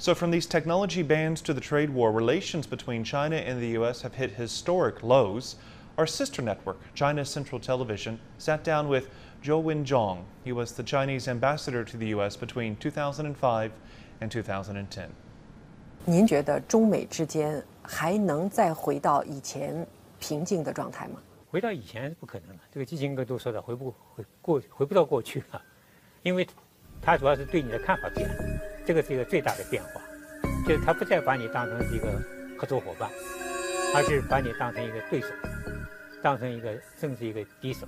So from these technology bans to the trade war, relations between China and the U.S. have hit historic lows. Our sister network, China Central Television, sat down with Zhou Wenzhong. He was the Chinese ambassador to the U.S. between 2005 and 2010. 您觉得中美之间还能再回到以前平静的状态吗？回到以前是不可能的。这个基辛格都说的，回不回过回不到过去了，因为他主要是对你的看法变了。这个是一个最大的变化，就是他不再把你当成一个合作伙伴，而是把你当成一个对手，当成一个甚至一个敌手，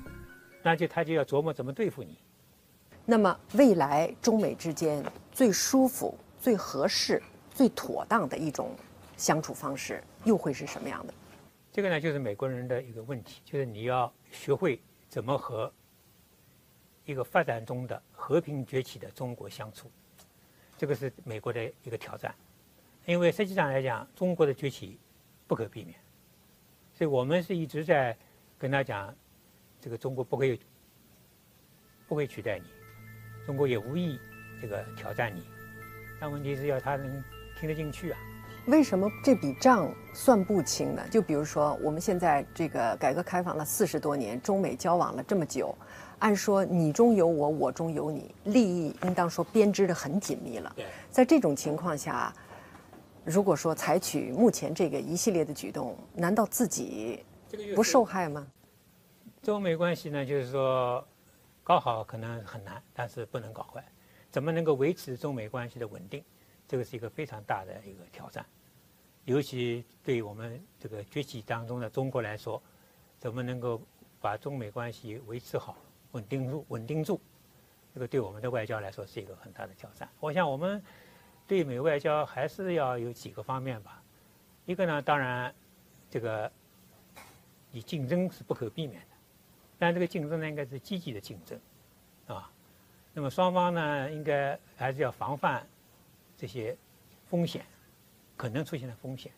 那就他就要琢磨怎么对付你。那么，未来中美之间最舒服、最合适、最妥当的一种相处方式又会是什么样的？这个呢，就是美国人的一个问题，就是你要学会怎么和一个发展中的和平崛起的中国相处。这个是美国的一个挑战，因为实际上来讲，中国的崛起不可避免，所以我们是一直在跟他讲，这个中国不会不会取代你，中国也无意这个挑战你，但问题是要他能听得进去啊。为什么这笔账算不清呢？就比如说，我们现在这个改革开放了四十多年，中美交往了这么久，按说你中有我，我中有你，利益应当说编织的很紧密了。在这种情况下，如果说采取目前这个一系列的举动，难道自己不受害吗？中美关系呢，就是说，搞好可能很难，但是不能搞坏，怎么能够维持中美关系的稳定？这个是一个非常大的一个挑战，尤其对我们这个崛起当中的中国来说，怎么能够把中美关系维持好、稳定住、稳定住？这个对我们的外交来说是一个很大的挑战。我想，我们对美外交还是要有几个方面吧。一个呢，当然，这个你竞争是不可避免的，但这个竞争呢应该是积极的竞争，啊，那么双方呢应该还是要防范。这些风险可能出现的风险，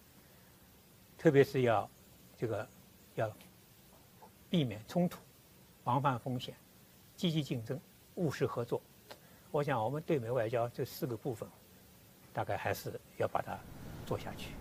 特别是要这个要避免冲突，防范风险，积极竞争，务实合作。我想，我们对美外交这四个部分，大概还是要把它做下去。